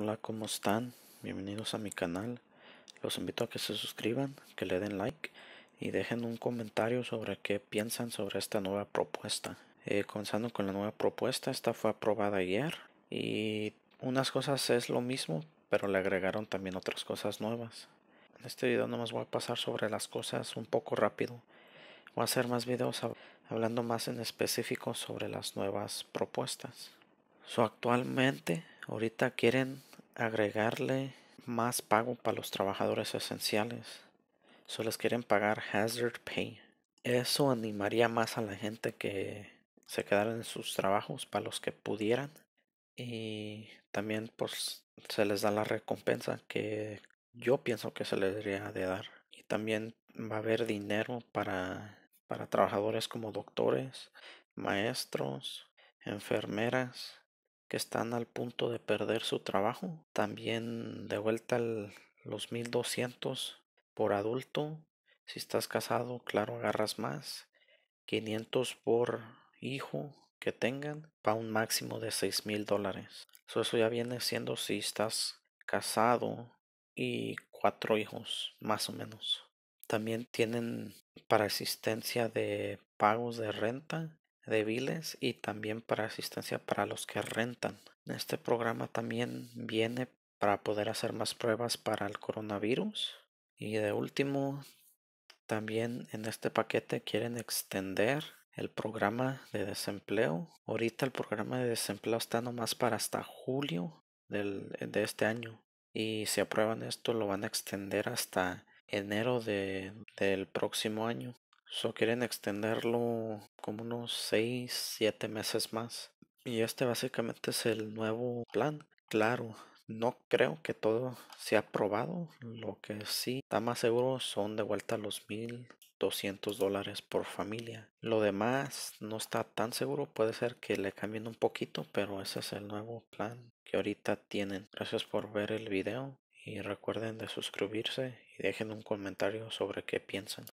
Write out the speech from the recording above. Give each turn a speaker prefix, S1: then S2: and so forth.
S1: Hola, ¿cómo están? Bienvenidos a mi canal. Los invito a que se suscriban, que le den like y dejen un comentario sobre qué piensan sobre esta nueva propuesta. Eh, comenzando con la nueva propuesta, esta fue aprobada ayer y unas cosas es lo mismo, pero le agregaron también otras cosas nuevas. En este video nomás voy a pasar sobre las cosas un poco rápido. Voy a hacer más videos hablando más en específico sobre las nuevas propuestas. actualmente, ahorita quieren agregarle más pago para los trabajadores esenciales. Solo les quieren pagar hazard pay. Eso animaría más a la gente que se quedara en sus trabajos para los que pudieran. Y también pues se les da la recompensa que yo pienso que se les debería de dar. Y también va a haber dinero para, para trabajadores como doctores, maestros, enfermeras que están al punto de perder su trabajo. También de vuelta los 1200 por adulto. Si estás casado, claro, agarras más. 500 por hijo que tengan para un máximo de $6,000 mil dólares. eso ya viene siendo si estás casado y cuatro hijos, más o menos. También tienen para existencia de pagos de renta débiles y también para asistencia para los que rentan. Este programa también viene para poder hacer más pruebas para el coronavirus. Y de último, también en este paquete quieren extender el programa de desempleo. Ahorita el programa de desempleo está nomás para hasta julio de este año. Y si aprueban esto, lo van a extender hasta enero del próximo año. So quieren extenderlo como unos 6, 7 meses más. Y este básicamente es el nuevo plan. Claro, no creo que todo sea aprobado. Lo que sí está más seguro son de vuelta los 1.200 dólares por familia. Lo demás no está tan seguro. Puede ser que le cambien un poquito, pero ese es el nuevo plan que ahorita tienen. Gracias por ver el video y recuerden de suscribirse y dejen un comentario sobre qué piensan.